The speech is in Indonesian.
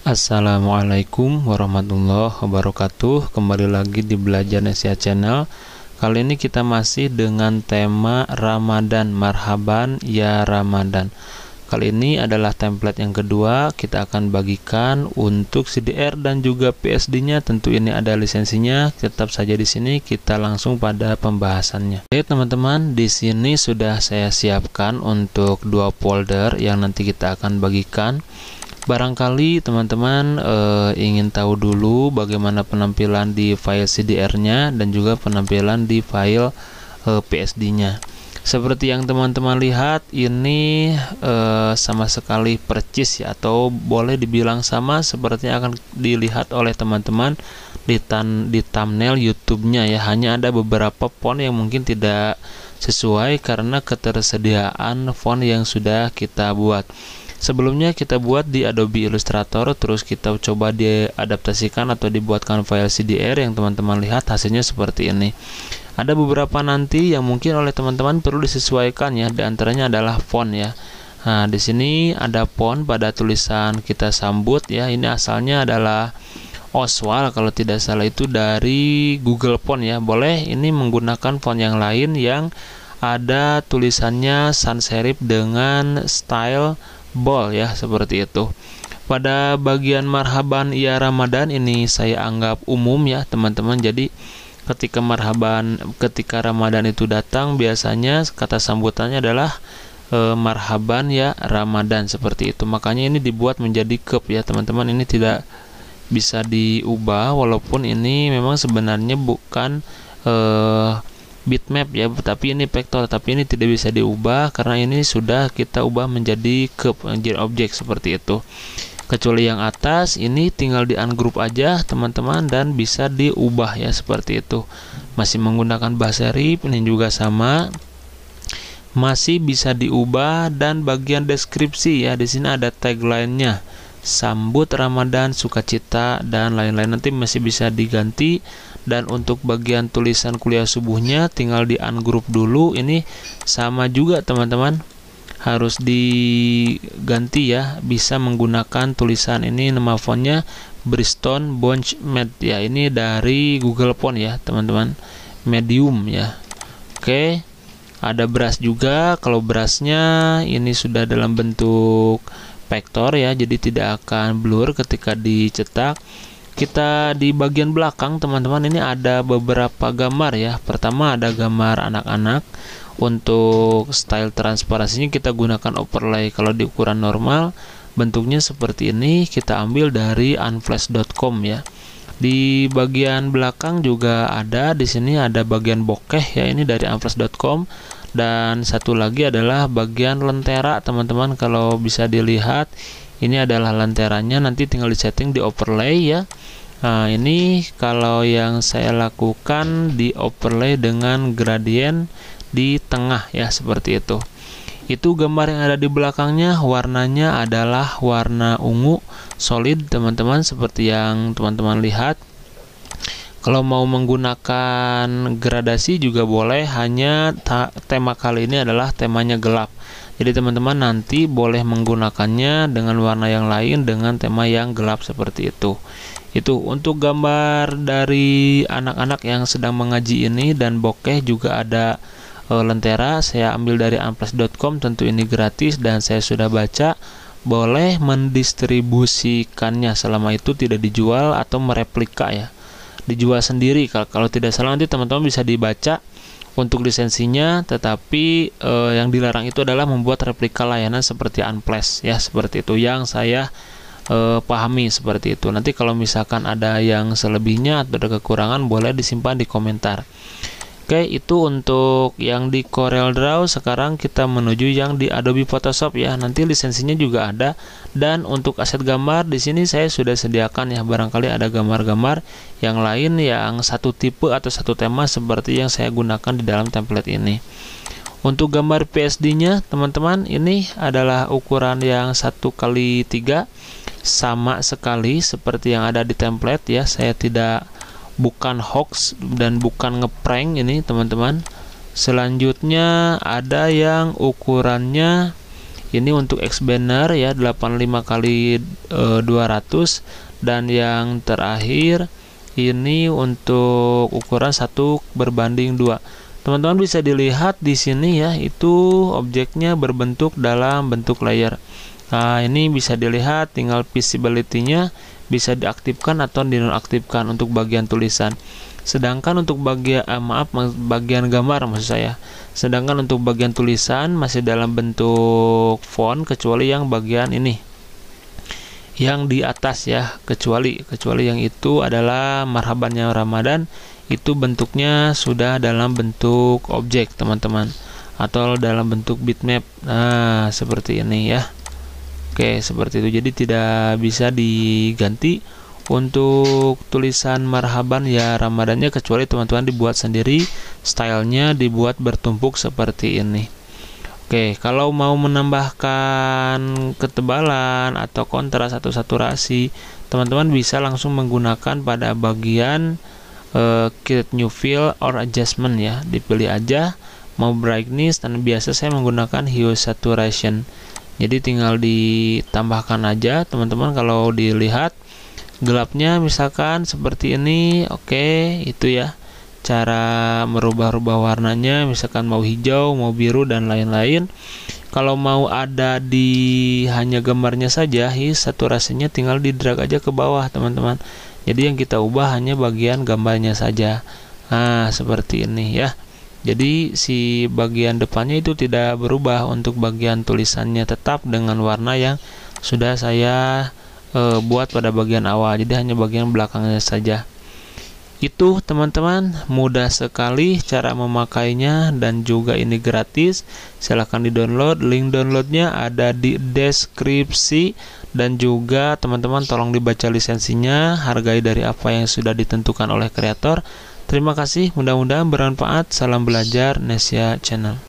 Assalamualaikum warahmatullahi wabarakatuh Kembali lagi di Belajar Nasihat Channel Kali ini kita masih dengan tema Ramadan Marhaban Ya Ramadan Kali ini adalah template yang kedua Kita akan bagikan untuk CDR dan juga PSD nya Tentu ini ada lisensinya Tetap saja di sini kita langsung pada pembahasannya Oke teman-teman di sini sudah saya siapkan untuk dua folder yang nanti kita akan bagikan Barangkali teman-teman e, ingin tahu dulu bagaimana penampilan di file CDR-nya dan juga penampilan di file e, eh, PSD-nya. Seperti yang teman-teman lihat, ini e, sama sekali percis ya, atau boleh dibilang sama seperti yang akan dilihat oleh teman-teman di, di thumbnail YouTube-nya ya. Hanya ada beberapa font yang mungkin tidak sesuai karena ketersediaan font yang sudah kita buat. Sebelumnya kita buat di Adobe Illustrator, terus kita coba diadaptasikan atau dibuatkan file CDR yang teman-teman lihat hasilnya seperti ini. Ada beberapa nanti yang mungkin oleh teman-teman perlu disesuaikan ya, di antaranya adalah font ya. Nah, di sini ada font pada tulisan kita sambut ya. Ini asalnya adalah Oswald kalau tidak salah itu dari Google Font ya. Boleh ini menggunakan font yang lain yang ada tulisannya sans serif dengan style ball ya seperti itu. Pada bagian marhaban ya Ramadan ini saya anggap umum ya teman-teman. Jadi ketika marhaban ketika Ramadan itu datang biasanya kata sambutannya adalah e, marhaban ya Ramadan seperti itu. Makanya ini dibuat menjadi cup ya teman-teman. Ini tidak bisa diubah walaupun ini memang sebenarnya bukan eh bitmap ya tapi ini vektor tapi ini tidak bisa diubah karena ini sudah kita ubah menjadi ke menjadi objek seperti itu kecuali yang atas ini tinggal di ungroup aja teman-teman dan bisa diubah ya seperti itu masih menggunakan bahasa rip ini juga sama masih bisa diubah dan bagian deskripsi ya di sini ada tagline-nya sambut Ramadan sukacita dan lain-lain nanti masih bisa diganti dan untuk bagian tulisan kuliah subuhnya tinggal di ungroup dulu ini sama juga teman-teman harus diganti ya bisa menggunakan tulisan ini nama fontnya Bristol Bonch Med ya ini dari Google Font ya teman-teman medium ya oke ada beras juga kalau berasnya ini sudah dalam bentuk vektor ya jadi tidak akan blur ketika dicetak kita di bagian belakang teman-teman ini ada beberapa gambar ya pertama ada gambar anak-anak untuk style transparansinya kita gunakan overlay kalau di ukuran normal bentuknya seperti ini kita ambil dari unflash.com ya di bagian belakang juga ada di sini ada bagian bokeh ya ini dari unflash.com dan satu lagi adalah bagian lentera teman-teman kalau bisa dilihat ini adalah lenteranya nanti tinggal di setting di overlay ya nah ini kalau yang saya lakukan di overlay dengan gradient di tengah ya seperti itu itu gambar yang ada di belakangnya warnanya adalah warna ungu solid teman-teman seperti yang teman-teman lihat kalau mau menggunakan gradasi juga boleh hanya tema kali ini adalah temanya gelap jadi teman-teman nanti boleh menggunakannya dengan warna yang lain dengan tema yang gelap seperti itu. Itu untuk gambar dari anak-anak yang sedang mengaji ini dan bokeh juga ada e, lentera. Saya ambil dari amplas.com tentu ini gratis dan saya sudah baca boleh mendistribusikannya selama itu tidak dijual atau mereplika ya dijual sendiri kalau, kalau tidak salah nanti teman-teman bisa dibaca untuk lisensinya, tetapi e, yang dilarang itu adalah membuat replika layanan seperti unplus ya, seperti itu yang saya e, pahami seperti itu. Nanti kalau misalkan ada yang selebihnya atau ada kekurangan boleh disimpan di komentar. Oke, itu untuk yang di Corel Draw. Sekarang kita menuju yang di Adobe Photoshop ya. Nanti lisensinya juga ada. Dan untuk aset gambar di sini saya sudah sediakan ya. Barangkali ada gambar-gambar yang lain yang satu tipe atau satu tema seperti yang saya gunakan di dalam template ini. Untuk gambar PSD-nya, teman-teman, ini adalah ukuran yang satu kali tiga sama sekali seperti yang ada di template ya. Saya tidak bukan hoax dan bukan ngeprank ini teman-teman selanjutnya ada yang ukurannya ini untuk X banner ya 85 kali e, 200 dan yang terakhir ini untuk ukuran satu berbanding dua teman-teman bisa dilihat di sini ya itu objeknya berbentuk dalam bentuk layer nah ini bisa dilihat tinggal visibility-nya bisa diaktifkan atau dinonaktifkan untuk bagian tulisan. Sedangkan untuk bagian eh, maaf bagian gambar maksud saya. Sedangkan untuk bagian tulisan masih dalam bentuk font kecuali yang bagian ini. Yang di atas ya, kecuali kecuali yang itu adalah marhabannya Ramadan itu bentuknya sudah dalam bentuk objek, teman-teman. Atau dalam bentuk bitmap. Nah, seperti ini ya. Oke, seperti itu. Jadi tidak bisa diganti untuk tulisan marhaban ya Ramadannya kecuali teman-teman dibuat sendiri, stylenya dibuat bertumpuk seperti ini. Oke, kalau mau menambahkan ketebalan atau kontras atau saturasi, teman-teman bisa langsung menggunakan pada bagian uh, new fill or adjustment ya. Dipilih aja mau brightness dan biasa saya menggunakan hue saturation jadi tinggal ditambahkan aja teman-teman kalau dilihat gelapnya misalkan seperti ini oke okay, itu ya cara merubah-rubah warnanya misalkan mau hijau mau biru dan lain-lain kalau mau ada di hanya gambarnya saja his saturasinya tinggal di drag aja ke bawah teman-teman jadi yang kita ubah hanya bagian gambarnya saja nah seperti ini ya jadi si bagian depannya itu tidak berubah untuk bagian tulisannya tetap dengan warna yang sudah saya e, buat pada bagian awal. Jadi hanya bagian belakangnya saja. Itu teman-teman mudah sekali cara memakainya dan juga ini gratis silahkan di download link downloadnya ada di deskripsi dan juga teman-teman tolong dibaca lisensinya hargai dari apa yang sudah ditentukan oleh kreator Terima kasih, mudah-mudahan bermanfaat. Salam belajar Nesya Channel.